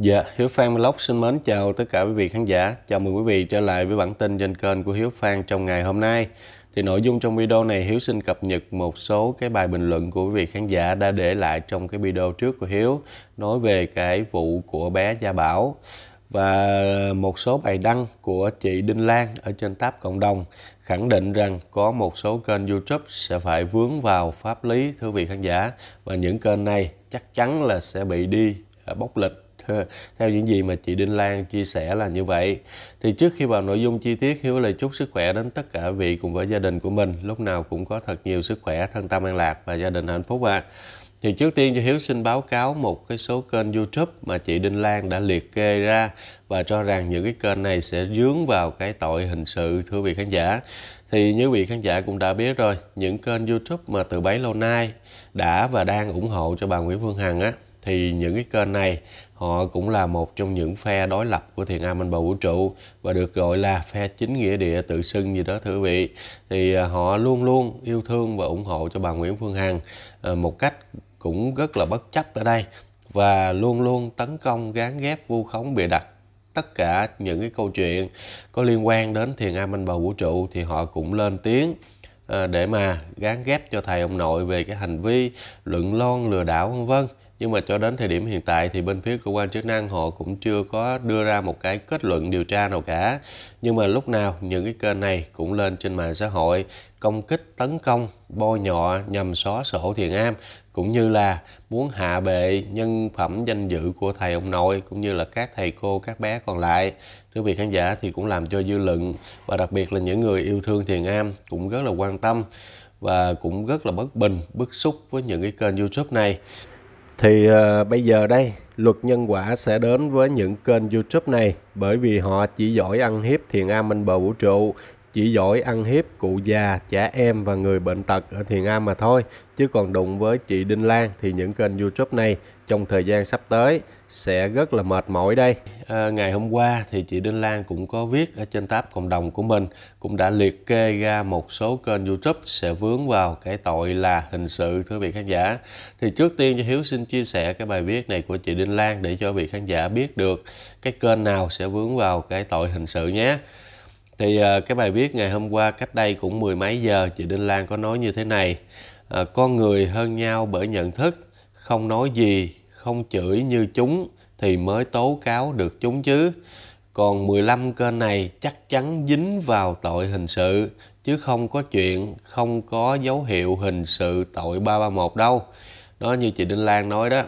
Dạ, Hiếu Phan Vlog xin mến chào tất cả quý vị khán giả. Chào mừng quý vị trở lại với bản tin trên kênh của Hiếu Phan trong ngày hôm nay. Thì nội dung trong video này Hiếu xin cập nhật một số cái bài bình luận của quý vị khán giả đã để lại trong cái video trước của Hiếu nói về cái vụ của bé Gia Bảo và một số bài đăng của chị Đinh Lan ở trên tab cộng đồng khẳng định rằng có một số kênh YouTube sẽ phải vướng vào pháp lý thưa vị khán giả và những kênh này chắc chắn là sẽ bị đi à, bóc lịch theo những gì mà chị Đinh Lan chia sẻ là như vậy thì trước khi vào nội dung chi tiết Hiếu lời chúc sức khỏe đến tất cả vị cùng với gia đình của mình lúc nào cũng có thật nhiều sức khỏe thân tâm an lạc và gia đình hạnh phúc ạ à. Thì trước tiên cho Hiếu xin báo cáo một cái số kênh YouTube mà chị Đinh Lan đã liệt kê ra và cho rằng những cái kênh này sẽ dướng vào cái tội hình sự thưa vị khán giả. Thì như vị khán giả cũng đã biết rồi, những kênh YouTube mà từ bấy lâu nay đã và đang ủng hộ cho bà Nguyễn Phương Hằng á thì những cái kênh này họ cũng là một trong những phe đối lập của thiền am minh bầu vũ trụ và được gọi là phe chính nghĩa địa tự xưng gì đó thưa quý vị thì à, họ luôn luôn yêu thương và ủng hộ cho bà Nguyễn Phương Hằng à, một cách cũng rất là bất chấp ở đây và luôn luôn tấn công gán ghép vu khống bịa đặt tất cả những cái câu chuyện có liên quan đến thiền am minh bầu vũ trụ thì họ cũng lên tiếng à, để mà gán ghép cho thầy ông nội về cái hành vi luận lon lừa đảo vân vân nhưng mà cho đến thời điểm hiện tại thì bên phía cơ quan chức năng họ cũng chưa có đưa ra một cái kết luận điều tra nào cả nhưng mà lúc nào những cái kênh này cũng lên trên mạng xã hội công kích tấn công bôi nhọ nhằm xóa sổ thiền am cũng như là muốn hạ bệ nhân phẩm danh dự của thầy ông nội cũng như là các thầy cô các bé còn lại thưa vị khán giả thì cũng làm cho dư luận và đặc biệt là những người yêu thương thiền am cũng rất là quan tâm và cũng rất là bất bình bức xúc với những cái kênh youtube này thì uh, bây giờ đây luật nhân quả sẽ đến với những kênh youtube này bởi vì họ chỉ giỏi ăn hiếp thiền am minh bờ vũ trụ chỉ giỏi ăn hiếp cụ già, trẻ em và người bệnh tật ở Thiền Am mà thôi. Chứ còn đụng với chị Đinh Lan thì những kênh YouTube này trong thời gian sắp tới sẽ rất là mệt mỏi đây. À, ngày hôm qua thì chị Đinh Lan cũng có viết ở trên tab cộng đồng của mình cũng đã liệt kê ra một số kênh YouTube sẽ vướng vào cái tội là hình sự thưa vị khán giả. Thì trước tiên cho Hiếu xin chia sẻ cái bài viết này của chị Đinh Lan để cho vị khán giả biết được cái kênh nào sẽ vướng vào cái tội hình sự nhé. Thì à, cái bài viết ngày hôm qua cách đây cũng mười mấy giờ chị Đinh Lan có nói như thế này. À, con người hơn nhau bởi nhận thức không nói gì không chửi như chúng thì mới tố cáo được chúng chứ. Còn 15 kênh này chắc chắn dính vào tội hình sự, chứ không có chuyện không có dấu hiệu hình sự tội 331 đâu. Đó như chị Đinh Lan nói đó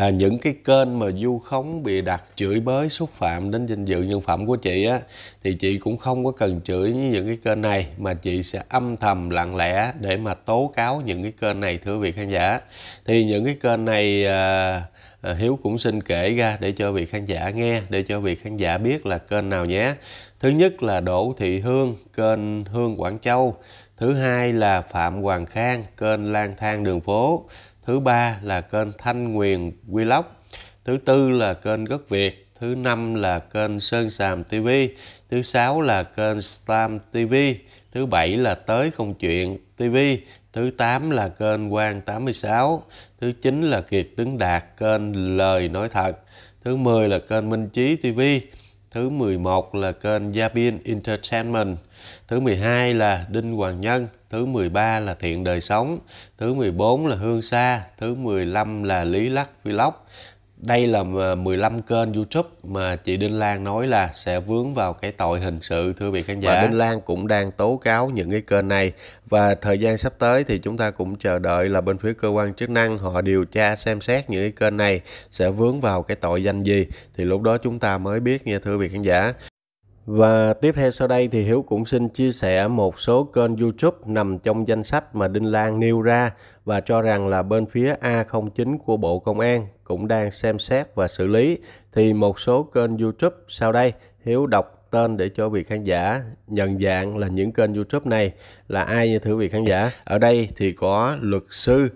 là những cái kênh mà du khống bị đặt chửi bới xúc phạm đến danh dự nhân phẩm của chị á thì chị cũng không có cần chửi như những cái kênh này mà chị sẽ âm thầm lặng lẽ để mà tố cáo những cái kênh này thưa vị khán giả thì những cái kênh này à, à, hiếu cũng xin kể ra để cho vị khán giả nghe để cho vị khán giả biết là kênh nào nhé thứ nhất là đỗ thị hương kênh hương quảng châu thứ hai là phạm hoàng khang kênh lang thang đường phố thứ ba là kênh Thanh Nguyền Vlog, thứ tư là kênh Gất Việt, thứ năm là kênh Sơn Sàm TV, thứ sáu là kênh Stam TV, thứ bảy là Tới Không Chuyện TV, thứ tám là kênh Quang 86, thứ chín là Kiệt Tướng Đạt kênh Lời Nói Thật, thứ mười là kênh Minh Chí TV, Thứ 11 là kênh Gia Biên Entertainment. Thứ 12 là Đinh Hoàng Nhân. Thứ 13 là Thiện Đời Sống. Thứ 14 là Hương Sa. Thứ 15 là Lý Lắc Vlog đây là 15 ờ, kênh YouTube mà chị Đinh Lan nói là sẽ vướng vào cái tội hình sự thưa vị khán giả. Và Đinh Lan cũng đang tố cáo những cái kênh này và thời gian sắp tới thì chúng ta cũng chờ đợi là bên phía cơ quan chức năng họ điều tra xem xét những cái kênh này sẽ vướng vào cái tội danh gì thì lúc đó chúng ta mới biết nha thưa vị khán giả. Và tiếp theo sau đây thì Hiếu cũng xin chia sẻ một số kênh YouTube nằm trong danh sách mà Đinh Lan nêu ra và cho rằng là bên phía A09 của Bộ Công an cũng đang xem xét và xử lý. Thì một số kênh YouTube sau đây Hiếu đọc tên để cho vị khán giả nhận dạng là những kênh YouTube này là ai như thưa vị khán giả. Ở đây thì có luật sư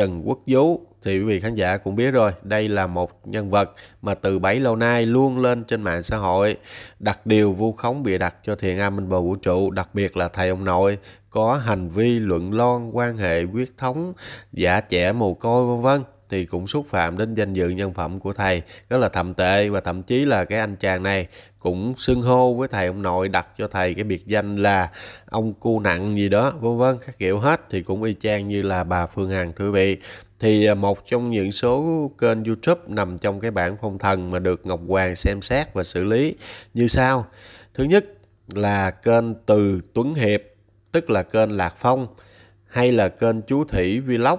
Trần Quốc Vũ thì quý vị khán giả cũng biết rồi, đây là một nhân vật mà từ bấy lâu nay luôn lên trên mạng xã hội đặt điều vu khống bịa đặt cho thiền am minh bầu vũ trụ, đặc biệt là thầy ông nội có hành vi luận lon quan hệ huyết thống giả trẻ mồ côi vân vân thì cũng xúc phạm đến danh dự nhân phẩm của thầy rất là thậm tệ và thậm chí là cái anh chàng này cũng xưng hô với thầy ông nội đặt cho thầy cái biệt danh là ông cu nặng gì đó vân vân các kiểu hết thì cũng y chang như là bà Phương Hằng thưa vị thì à, một trong những số kênh YouTube nằm trong cái bản phong thần mà được Ngọc Hoàng xem xét và xử lý như sau. Thứ nhất là kênh Từ Tuấn Hiệp, tức là kênh Lạc Phong hay là kênh Chú Thủy Vlog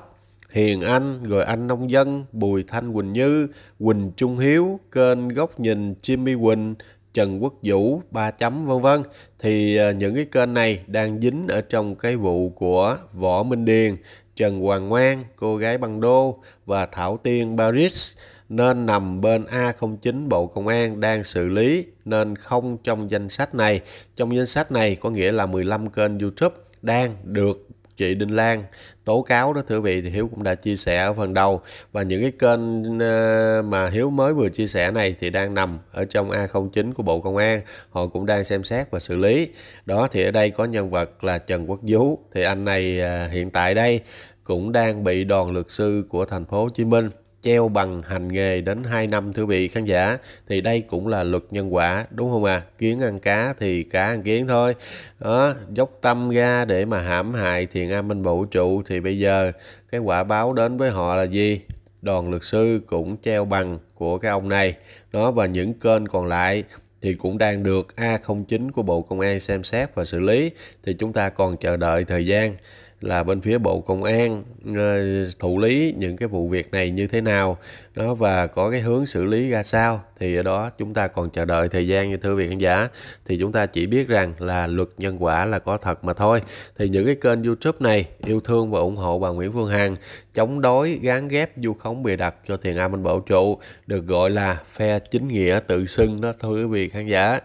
Hiền Anh, rồi anh Nông Dân, Bùi Thanh Quỳnh Như, Quỳnh Trung Hiếu, kênh Góc Nhìn Jimmy Quỳnh, Trần Quốc Vũ, Ba Chấm vân vân thì à, những cái kênh này đang dính ở trong cái vụ của Võ Minh Điền, Trần Hoàng Ngoan, cô gái băng đô và Thảo Tiên Paris nên nằm bên A09 Bộ Công an đang xử lý nên không trong danh sách này. Trong danh sách này có nghĩa là 15 kênh YouTube đang được chị Đinh Lan tố cáo đó thưa quý vị thì Hiếu cũng đã chia sẻ ở phần đầu và những cái kênh ờ, mà Hiếu mới vừa chia sẻ này thì đang nằm ở trong A09 của Bộ Công an họ cũng đang xem xét và xử lý đó thì ở đây có nhân vật là Trần Quốc Vũ thì anh này ờ, hiện tại đây cũng đang bị đoàn luật sư của thành phố Hồ Chí Minh treo bằng hành nghề đến 2 năm thưa vị khán giả thì đây cũng là luật nhân quả đúng không ạ à? kiến ăn cá thì cá ăn kiến thôi đó dốc tâm ra để mà hãm hại thiền am minh vũ trụ thì bây giờ cái quả báo đến với họ là gì đoàn luật sư cũng treo bằng của cái ông này đó và những kênh còn lại thì cũng đang được A09 của Bộ Công an xem xét và xử lý thì chúng ta còn chờ đợi thời gian là bên phía bộ công an ờ, thụ lý những cái vụ việc này như thế nào nó và có cái hướng xử lý ra sao thì ở đó chúng ta còn chờ đợi thời gian như thưa vị khán giả thì chúng ta chỉ biết rằng là luật nhân quả là có thật mà thôi thì những cái kênh youtube này yêu thương và ủng hộ bà Nguyễn Phương Hằng chống đối gán ghép du khống bịa đặt cho thiền A Minh Bảo Trụ được gọi là phe chính nghĩa tự xưng đó thưa quý vị khán giả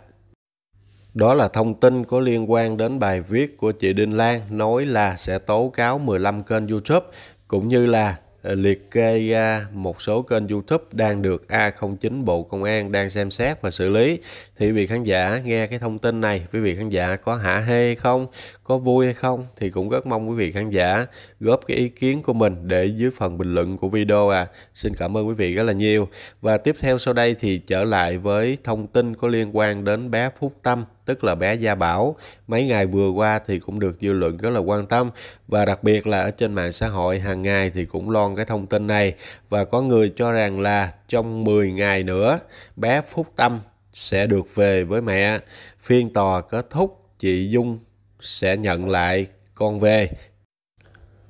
đó là thông tin có liên quan đến bài viết của chị Đinh Lan nói là sẽ tố cáo 15 kênh YouTube cũng như là ờ, liệt kê ra một số kênh YouTube đang được A09 Bộ Công an đang xem xét và xử lý. Thì vị khán giả nghe cái thông tin này, quý vị khán giả có hả hê hay không, có vui hay không thì cũng rất mong quý vị khán giả góp cái ý kiến của mình để dưới phần bình luận của video à. Xin cảm ơn quý vị rất là nhiều. Và tiếp theo sau đây thì trở lại với thông tin có liên quan đến bé Phúc Tâm tức là bé Gia Bảo mấy ngày vừa qua thì cũng được dư luận rất là quan tâm và đặc biệt là ở trên mạng xã hội hàng ngày thì cũng loan cái thông tin này và có người cho rằng là trong 10 ngày nữa bé Phúc Tâm sẽ được về với mẹ. Phiên tòa kết thúc chị Dung sẽ nhận lại con về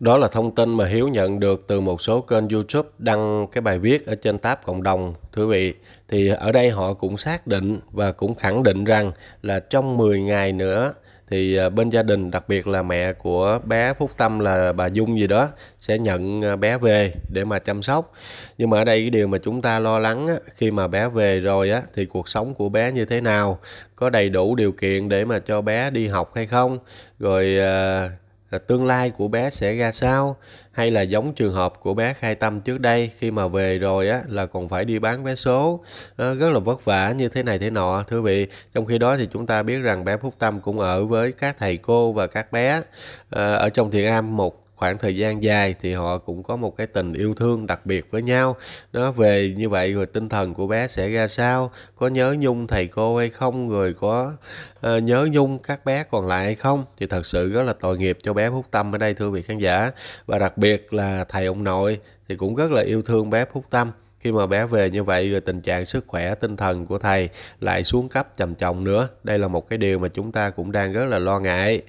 đó là thông tin mà Hiếu nhận được từ một số kênh YouTube đăng cái bài viết ở trên tab cộng đồng. Thưa vị, thì ở đây họ cũng xác định và cũng khẳng định rằng là trong 10 ngày nữa thì à, bên gia đình đặc biệt là mẹ của bé Phúc Tâm là bà Dung gì đó sẽ nhận à, bé về để mà chăm sóc. Nhưng mà ở đây cái điều mà chúng ta lo lắng á, khi mà bé về rồi á thì cuộc sống của bé như thế nào, có đầy đủ điều kiện để mà cho bé đi học hay không, rồi à, tương lai của bé sẽ ra sao hay là giống trường hợp của bé khai tâm trước đây khi mà về rồi á là còn phải đi bán vé số à, rất là vất vả như thế này thế nọ thưa vị trong khi đó thì chúng ta biết rằng bé phúc tâm cũng ở với các thầy cô và các bé à, ở trong thiền am một khoảng thời gian dài thì họ cũng có một cái tình yêu thương đặc biệt với nhau nó về như vậy rồi tinh thần của bé sẽ ra sao có nhớ nhung thầy cô hay không rồi có uh, nhớ nhung các bé còn lại hay không thì thật sự rất là tội nghiệp cho bé phúc tâm ở đây thưa vị khán giả và đặc biệt là thầy ông nội thì cũng rất là yêu thương bé phúc tâm khi mà bé về như vậy rồi tình trạng sức khỏe tinh thần của thầy lại xuống cấp trầm trọng nữa đây là một cái điều mà chúng ta cũng đang rất là lo ngại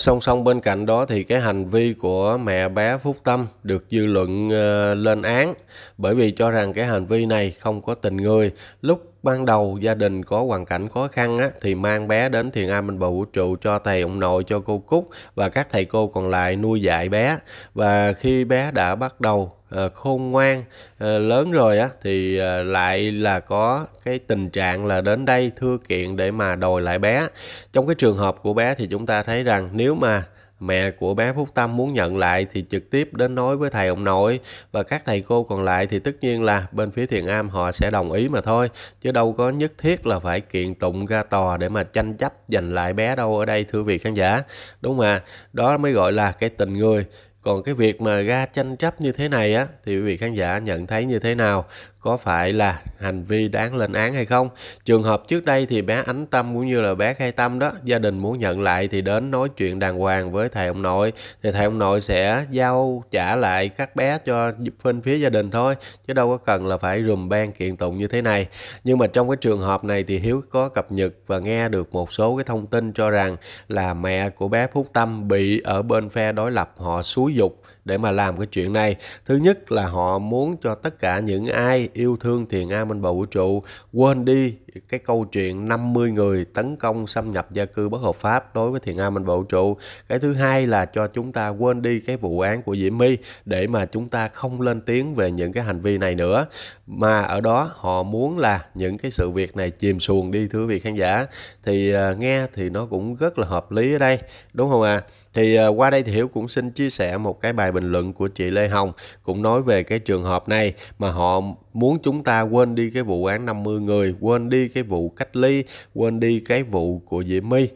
Song song bên cạnh đó thì cái hành vi của mẹ bé Phúc Tâm được dư luận ờ, lên án bởi vì cho rằng cái hành vi này không có tình người lúc ban đầu gia đình có hoàn cảnh khó khăn á, thì mang bé đến thiền am minh bà vũ trụ cho thầy ông nội cho cô cúc và các thầy cô còn lại nuôi dạy bé và khi bé đã bắt đầu À, khôn ngoan à, lớn rồi á thì à, lại là có cái tình trạng là đến đây thưa kiện để mà đòi lại bé trong cái trường hợp của bé thì chúng ta thấy rằng nếu mà Mẹ của bé Phúc Tâm muốn nhận lại thì trực tiếp đến nói với thầy ông nội và các thầy cô còn lại thì tất nhiên là bên phía Thiền Am họ sẽ đồng ý mà thôi, chứ đâu có nhất thiết là phải kiện tụng ra tòa để mà tranh chấp giành lại bé đâu ở đây thưa vị khán giả. Đúng mà, đó mới gọi là cái tình người. Còn cái việc mà ra tranh chấp như thế này á thì quý vị khán giả nhận thấy như thế nào? có phải là hành vi đáng lên án hay không. Trường hợp trước đây thì bé Ánh Tâm cũng như là bé Khai Tâm đó, gia đình muốn nhận lại thì đến nói chuyện đàng hoàng với thầy ông nội thì thầy ông nội sẽ giao trả lại các bé cho bên phía gia đình thôi chứ đâu có cần là phải rùm ban kiện tụng như thế này. Nhưng mà trong cái trường hợp này thì Hiếu có cập nhật và nghe được một số cái thông tin cho rằng là mẹ của bé Phúc Tâm bị ở bên phe đối lập họ xúi dục để mà làm cái chuyện này thứ nhất là họ muốn cho tất cả những ai yêu thương thiền a minh bầu vũ trụ quên đi cái câu chuyện 50 người tấn công xâm nhập gia cư bất hợp pháp đối với thiền a minh vũ trụ cái thứ hai là cho chúng ta quên đi cái vụ án của diễm my để mà chúng ta không lên tiếng về những cái hành vi này nữa mà ở đó họ muốn là những cái sự việc này chìm xuồng đi thưa vị khán giả thì uh, nghe thì nó cũng rất là hợp lý ở đây đúng không ạ à? thì uh, qua đây thì hiểu cũng xin chia sẻ một cái bài bình luận của chị lê hồng cũng nói về cái trường hợp này mà họ muốn chúng ta quên đi cái vụ án 50 người, quên đi cái vụ cách ly, quên đi cái vụ của Diễm My.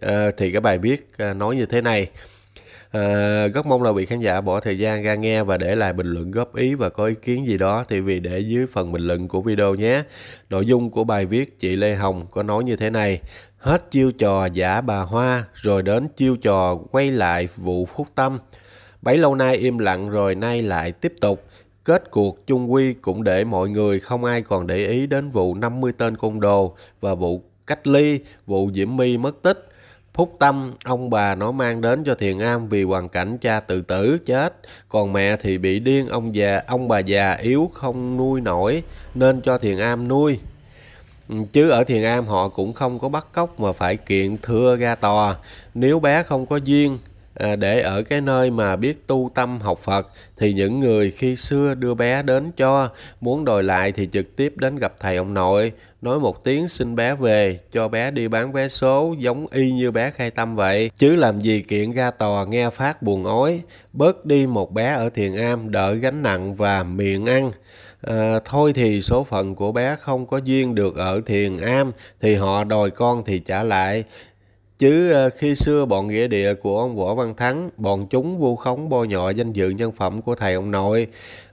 À, thì cái bài viết ờ, nói như thế này. À, rất mong là vị khán giả bỏ thời gian ra nghe và để lại bình luận góp ý và có ý kiến gì đó thì vì để dưới phần bình luận của video nhé. Nội dung của bài viết chị Lê Hồng có nói như thế này. Hết chiêu trò giả bà Hoa rồi đến chiêu trò quay lại vụ Phúc Tâm. Bấy lâu nay im lặng rồi nay lại tiếp tục Kết cuộc chung quy cũng để mọi người không ai còn để ý đến vụ 50 tên côn đồ và vụ cách ly, vụ Diễm My mất tích. Phúc tâm, ông bà nó mang đến cho Thiền Am vì hoàn cảnh cha tự tử chết, còn mẹ thì bị điên ông già, ông bà già yếu không nuôi nổi nên cho Thiền Am nuôi. Ừ, chứ ở Thiền Am họ cũng không có bắt cóc mà phải kiện thưa ra tòa. Nếu bé không có duyên À, để ở cái nơi mà biết tu tâm học Phật thì những người khi xưa đưa bé đến cho muốn đòi lại thì trực tiếp đến gặp thầy ông nội nói một tiếng xin bé về cho bé đi bán vé số giống y như bé khai tâm vậy chứ làm gì kiện ra tòa nghe phát buồn ói bớt đi một bé ở thiền am đỡ gánh nặng và miệng ăn à, thôi thì số phận của bé không có duyên được ở thiền am thì họ đòi con thì trả lại Chứ ờ, khi xưa bọn nghĩa địa của ông Võ Văn Thắng, bọn chúng vu khống bo nhọ danh dự nhân phẩm của thầy ông nội.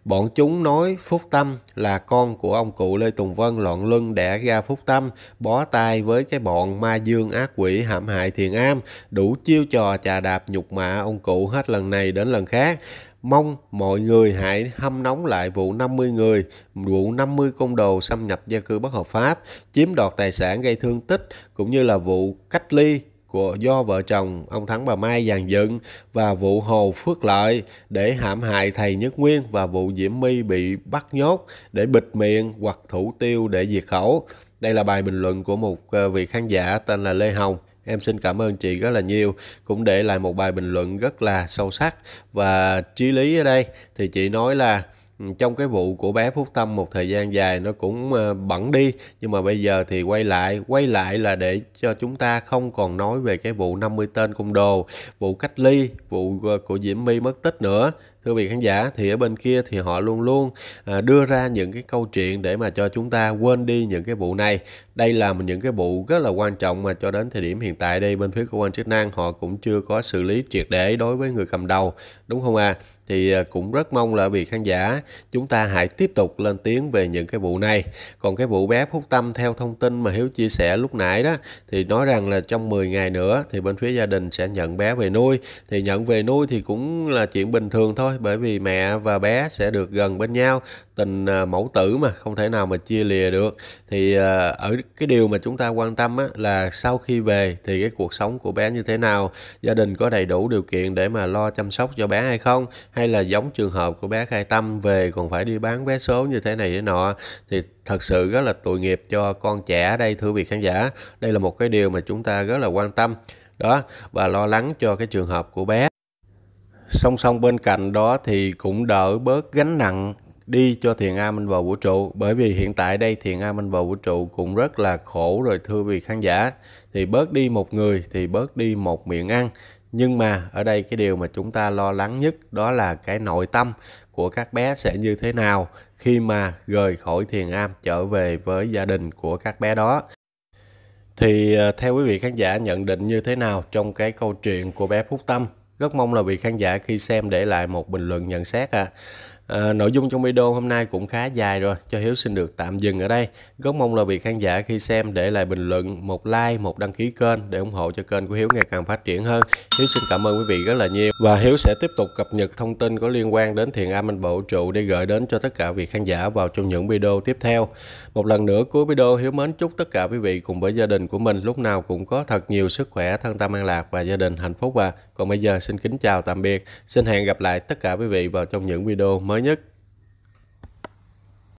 Bọn chúng nói Phúc Tâm là con của ông cụ Lê Tùng Vân loạn luân đẻ ra Phúc Tâm, bó tay với cái bọn ma dương ác quỷ hãm hại thiền am, đủ chiêu trò trà đạp nhục mạ ông cụ hết lần này đến lần khác. Mong mọi người hãy hâm nóng lại vụ 50 người, vụ 50 côn đồ xâm nhập gia cư bất hợp pháp, chiếm đoạt tài sản gây thương tích, cũng như là vụ cách ly của do vợ chồng ông Thắng bà Mai dàn dựng và vụ Hồ Phước Lợi để hãm hại thầy Nhất Nguyên và vụ Diễm My bị bắt nhốt để bịt miệng hoặc thủ tiêu để diệt khẩu. Đây là bài bình luận của một ờ, vị khán giả tên là Lê Hồng. Em xin cảm ơn chị rất là nhiều cũng để lại một bài bình luận rất là sâu sắc và trí lý ở đây thì chị nói là Ừ, trong cái vụ của bé Phúc Tâm một thời gian dài nó cũng ờ, bẩn đi nhưng mà bây giờ thì quay lại quay lại là để cho chúng ta không còn nói về cái vụ 50 tên côn đồ vụ cách ly vụ ờ, của Diễm My mất tích nữa thưa vị khán giả thì ở bên kia thì họ luôn luôn ờ, đưa ra những cái câu chuyện để mà cho chúng ta quên đi những cái vụ này đây là một những cái vụ rất là quan trọng mà cho đến thời điểm hiện tại đây bên phía cơ quan chức năng họ cũng chưa có xử lý triệt để đối với người cầm đầu đúng không à thì cũng rất mong là vị khán giả chúng ta hãy tiếp tục lên tiếng về những cái vụ này còn cái vụ bé Phúc Tâm theo thông tin mà Hiếu chia sẻ lúc nãy đó thì nói rằng là trong 10 ngày nữa thì bên phía gia đình sẽ nhận bé về nuôi thì nhận về nuôi thì cũng là chuyện bình thường thôi bởi vì mẹ và bé sẽ được gần bên nhau tình à, mẫu tử mà không thể nào mà chia lìa được thì à, ở cái điều mà chúng ta quan tâm á, là sau khi về thì cái cuộc sống của bé như thế nào gia đình có đầy đủ điều kiện để mà lo chăm sóc cho bé hay không hay là giống trường hợp của bé khai tâm về còn phải đi bán vé số như thế này thế nọ thì thật sự rất là tội nghiệp cho con trẻ đây thưa vị khán giả đây là một cái điều mà chúng ta rất là quan tâm đó và lo lắng cho cái trường hợp của bé song song bên cạnh đó thì cũng đỡ bớt gánh nặng đi cho thiền a minh vào vũ trụ bởi vì hiện tại đây thiền a minh vào vũ trụ cũng rất là khổ rồi thưa vị khán giả thì bớt đi một người thì bớt đi một miệng ăn nhưng mà ở đây cái điều mà chúng ta lo lắng nhất đó là cái nội tâm của các bé sẽ như thế nào khi mà rời khỏi thiền am trở về với gia đình của các bé đó thì ờ, theo quý vị khán giả nhận định như thế nào trong cái câu chuyện của bé Phúc Tâm rất mong là vị khán giả khi xem để lại một bình luận nhận xét à À, nội dung trong video hôm nay cũng khá dài rồi, cho Hiếu xin được tạm dừng ở đây. Rất mong là vị khán giả khi xem để lại bình luận, một like, một đăng ký kênh để ủng hộ cho kênh của Hiếu ngày càng phát triển hơn. Hiếu xin cảm ơn quý vị rất là nhiều và Hiếu sẽ tiếp tục cập nhật thông tin có liên quan đến thiền âm anh bộ trụ để gửi đến cho tất cả vị khán giả vào trong những video tiếp theo. Một lần nữa cuối video Hiếu mến chúc tất cả quý vị cùng với gia đình của mình lúc nào cũng có thật nhiều sức khỏe, thân tâm an lạc và gia đình hạnh phúc và còn bây giờ xin kính chào tạm biệt. Xin hẹn gặp lại tất cả quý vị vào trong những video mới banyak